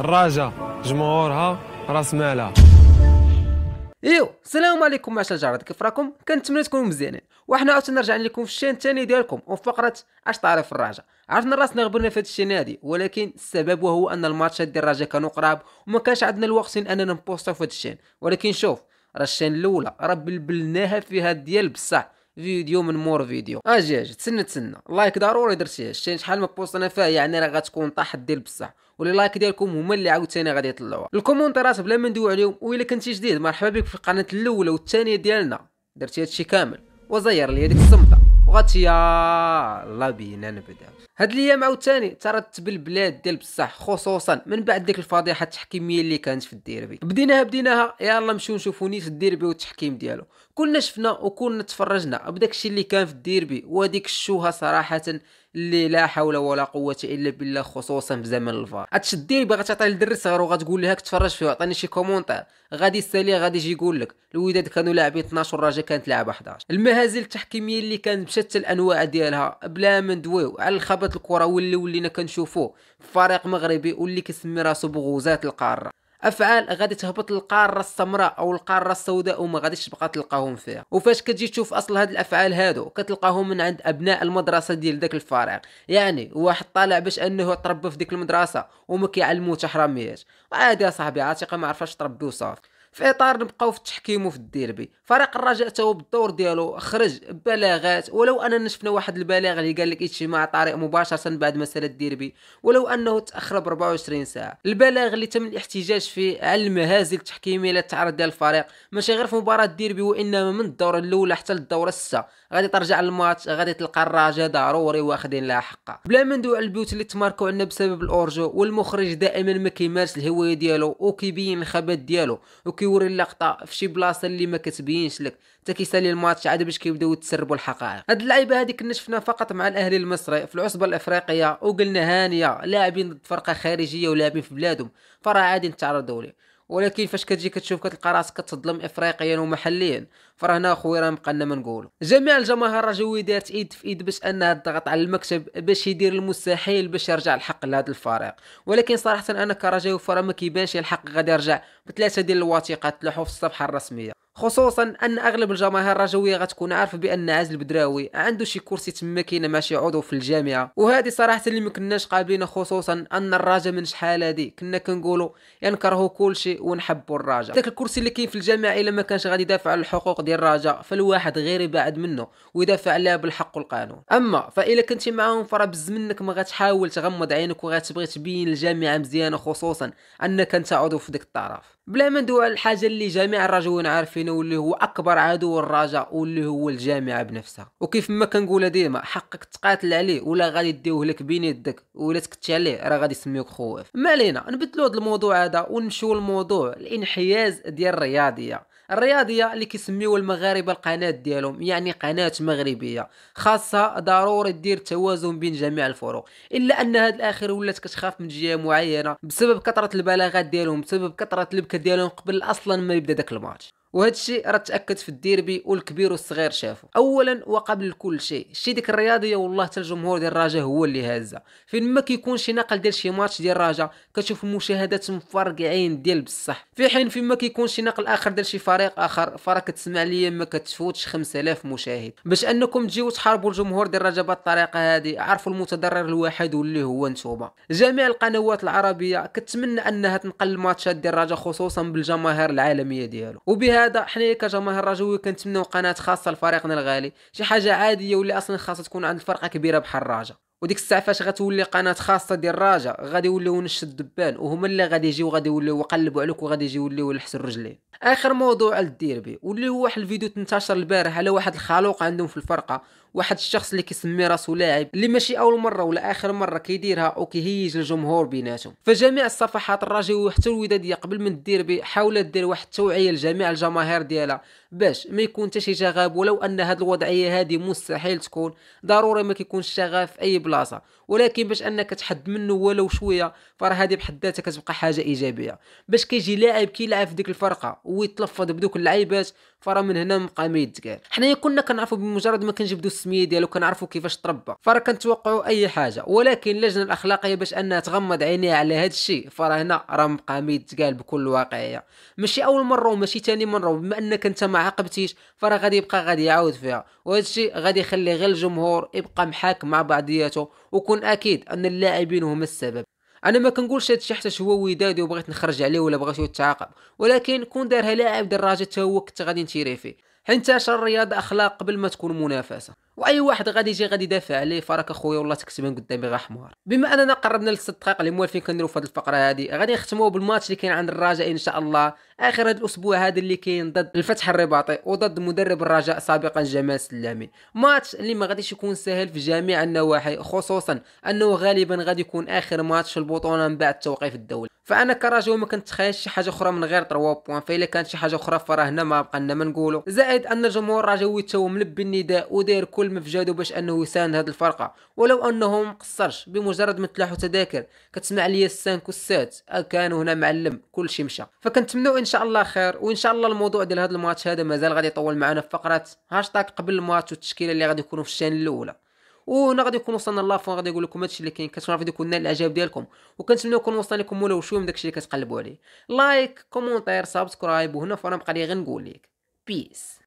الراجا جمهورها راس مالها ايوا السلام عليكم مع شجرات كيف راكم كنتمنى تكونوا مزيانين وحنا عاوتاني راجعين لكم في الشان الثاني ديالكم وفي فقره اش تعرف الراجا عرفنا راسنا غبرنا في هذا الشين هادي ولكن السبب وهو ان الماتشات ديال الراجا كانوا قراب وما كانش عندنا الوقت اننا نبوستو في هذا الشين ولكن شوف راه الشين الاولى راه بلبلناها فيها ديال بصح فيديو من مور فيديو اجي آه، اجي تسنى تسنى لايك ضروري درتيهاش شتي شحال ما بوستنا فيها يعني راه غتكون طاحت ديال بصح ولي لايك ديالكم هما اللي عاوتاني غادي يطلعوا الكومونتيرات بلا ما ندوي عليهم والا كنتي جديد مرحبا بك في القناه الاولى والثانيه ديالنا درتي هادشي كامل وزير لي هذيك الصمته وغاتيا يلا بينا نبداو هاد الايام عاوتاني ترتب البلاد ديال بصح خصوصا من بعد ديك الفضيحه التحكيميه اللي كانت في الديربي بديناها بديناها يلا نمشيو نشوفو نيت الديربي والتحكيم ديالو كلنا شفنا وكلنا تفرجنا بداك الشيء اللي كان في الديربي وهذيك الشوهه صراحه اللي لا حول ولا قوه الا بالله خصوصا في زمن الفار هادشي الديربي غتعطي للدرس صغير وغتقول لها تفرج فيه عطيني شي كومونتير غادي سالي غادي يجي يقول لك الوداد كانوا لاعبين 12 والرجاء كانت لعبه 11 المهازل التحكيميه اللي كانت بشتى الانواع ديالها بلا ما ندويو على الخبر هاد الكره واللي ولينا كنشوفوه فريق مغربي واللي كيسمي راسو بغوزات القاره افعال غادي تهبط للقاره السمراء او القاره السوداء وما غاديش تبقى تلقاهم فيها وفاش كتجي تشوف اصل هاد الافعال هادو كتلقاهم من عند ابناء المدرسه ديال داك الفريق يعني واحد طالع باش انه تربى في ديك المدرسه وما كيعلموه حتى حراميات عادي يا صاحبي عاتقه ما عرفاش تربي وصافي في اطار نبقاو في التحكيم وفي الديربي فريق الرجاء تا هو بالدور ديالو خرج بلاغات ولو اننا شفنا واحد البلاغ اللي قال لك اجتماع طارئ مباشره بعد مساله الديربي ولو انه تاخر ب 24 ساعه البلاغ اللي تم الاحتجاج فيه على المهازل التحكيميه اللي تعرض ديال الفريق ماشي غير في مباراه الديربي وانما من الدوره الاولى حتى للدوره السادسه غادي ترجع للماتش غادي تلقى الرجاء ضروري واخدين لها حقها بلا ما ندوي على البيوت اللي تماركوا عندنا بسبب الاورجو والمخرج دائما ما كيمارس الهوايه ديالو وكيبين الخبات ديالو وكي كيوري اللقطه في شي بلاصه اللي ما كتبينش لك حتى كيسالي الماتش عاد باش كيبداو يتسربوا الحقائق هاد اللعيبه هادي كنا شفنا فقط مع الاهلي المصري في العصبه الافريقيه وقلنا هانيه لاعبين ضد فرقه خارجيه ولاعبين في بلادهم فراه عادي نتعرضوا ليه ولكن فاش كتجي كتشوف كتلقى راسك كتظلم افريقيا ومحليا فرهنا اخويا راه مبقى لنا ما نقولوا جميع الجماهير الرجويه دارت ايد في ايد باش انها تضغط على المكتب باش يدير المستحيل باش يرجع الحق لهذا الفريق ولكن صراحه انا كرجاوي فرا ما كيبانش الحق غادي يرجع بثلاثه ديال الوثيقات تلوحوا في الصفحه الرسميه خصوصا ان اغلب الجماهير الرجويه غتكون عارفه بان عازل البدراوي عنده شي كرسي تما كاين ماشي عضو في الجامعه وهذه صراحه اللي ما كناش قابلين خصوصا ان الراجا من شحال هذه كنا كنقولوا ينكره يعني كل شيء ونحبوا الراجا داك الكرسي اللي كاين في الجامعه الا ما كانش غادي يدافع على الحقوق ديال الراجا فالواحد غير يبعد منه ويدافع عليها بالحق والقانون اما فاذا كنتي معاهم فراه بزمنك ما غتحاول تغمض عينك وغتبغي تبين الجامعه مزيانه خصوصا انك انت عضو في ديك الطرف بلا ما ندوي على الحاجه اللي جميع الرجوين عارفينه واللي هو اكبر عدو الرجاء واللي هو الجامعه بنفسها وكيف ما كنقول ديما حقك تقاتل عليه ولا غادي يديوه لك بين يدك ولا تكتش عليه راه غادي يسميوك خواف ما علينا نبدلوا هذا الموضوع هذا ونمشيو للموضوع الانحياز ديال الرياضيه الرياضيه اللي كيسميو المغاربه القناه ديالهم يعني قناه مغربيه خاصه ضروري دير توازن بين جميع الفروق الا ان هاد الاخر ولات كتخاف من جهه معينه بسبب كثره البلاغات ديالهم بسبب كثره البكه ديالهم قبل اصلا ما يبدا داك الماتش وهذا الشيء راه تاكد في الديربي والكبير والصغير شافو اولا وقبل كل شيء شتي ديك الرياضيه والله حتى الجمهور ديال الرجاء هو اللي هازها فين ما كيكون شي نقل ديال شي ماتش ديال الرجاء كتشوف المشاهدات مفرقعين ديال بصح في حين فين ما كيكون شي نقل اخر ديال شي فريق اخر فراه كتسمع ليا ما كتفوتش 5000 مشاهد باش انكم تجيو تحاربوا الجمهور ديال الرجاء بالطريقه الطريقه هذه عرفوا المتضرر الوحيد واللي هو نتوما جميع القنوات العربيه كتمنى انها تنقل الماتشات ديال الرجاء خصوصا بالجماهير العالميه ديالو وبهذا هذا حنايا كجماهير الرجوي كنتمناو قناه خاصه لفريقنا الغالي شي حاجه عاديه واللي اصلا خاصها تكون عند الفرقه كبيره بحال الرجاء وديك الساعه فاش غتولي قناه خاصه ديال الرجاء غادي يوليو نش الدبان وهما اللي غادي يجيو غادي يوليو يقلبوا عليك وغادي يجيو يوليو لحسن رجليه اخر موضوع على الديربي واللي هو واحد الفيديو تنتشر البارح على واحد الخلوق عندهم في الفرقه واحد الشخص اللي كيسمي راسو لاعب اللي ماشي اول مره ولا اخر مره كيديرها وكيهيج الجمهور بيناتهم فجميع الصفحات الراجي وحتى الوداديه قبل من الديربي حاولت دير واحد التوعيه لجميع الجماهير ديالها باش ما يكون حتى شي شغب ولو ان هذه الوضعيه هذه مستحيل تكون ضروري ما كيكونش شغف في اي بلاصه ولكن باش انك تحد منه ولو شويه فراه هذه بحد ذاتها كتبقى حاجه ايجابيه باش كيجي لاعب كيلعب في ديك الفرقه ويتلفظ بدوك اللعيبات فراه من هنا مبقى ما يتقال حنايا كنا كنعرفوا بمجرد ما كنجبدوا السميه ديالو كنعرفوا كيفاش تربى فراه كنتوقعوا اي حاجه ولكن اللجنه الاخلاقيه باش انها تغمض عينيها على هذا الشيء فراه هنا راه مبقى ما يتقال بكل واقعيه ماشي اول مره وماشي ثاني مره بما انك انت ما عاقبتيش فراه غادي يبقى غادي يعاود فيها وهذا الشيء غادي يخلي غير الجمهور يبقى محاك مع بعضياته وكون اكيد ان اللاعبين هما السبب انا ما كنقولش هادشي حتى هو ودادي وبغيت نخرج عليه ولا بغيت يتعاقب ولكن كون دارها لاعب دراجه حتى هو كنت غادي نتيري فيه حيت انتشر الرياضه اخلاق قبل ما تكون منافسه واي واحد غادي يجي غادي يدافع عليه فراك اخويا والله تكتبان قدامي غا حمار بما اننا قربنا لست دقائق اللي موالفين كنديروا في هذه الفقره هذه غادي نختموا بالماتش اللي كاين عند الرجاء ان شاء الله اخر هذا الاسبوع هذا اللي كاين ضد الفتح الرباطي وضد مدرب الرجاء سابقا جمال سلامي ماتش اللي ما غاديش يكون سهل في جميع النواحي خصوصا انه غالبا غادي يكون اخر ماتش في البطوله من بعد توقيف الدولي فانا كرجل ما كنتخيلش شي حاجه اخرى من غير 3 بوان فالا كانت شي حاجه اخرى فراه هنا ما بقى لنا ما نقولوا زائد ان الجمهور رجوي تو ملبي النداء وداير كل ما في جهده باش انه يساند هذه الفرقه ولو انه ما قصرش بمجرد ما تلاحوا تذاكر كتسمع ليا السانك والسات أه كانوا هنا معلم كل شيء مشى فكنتمنوا ان شاء الله خير وان شاء الله الموضوع ديال هذا الماتش هذا مازال غادي يطول معنا في فقره هاشتاق قبل الماتش والتشكيله اللي غادي يكونوا في الشان الاولى وانا غادي نكون وصلنا لافون غادي نقول لكم هادشي اللي كاين كنتمنى الفيديو يكون نال الإعجاب ديالكم وكنتمنى نكون وصلنا لكم ولو شويه من داكشي اللي كتقلبوا عليه لايك كومونتير سبسكرايب وهنا فانا بقى لي غنقول لك بيس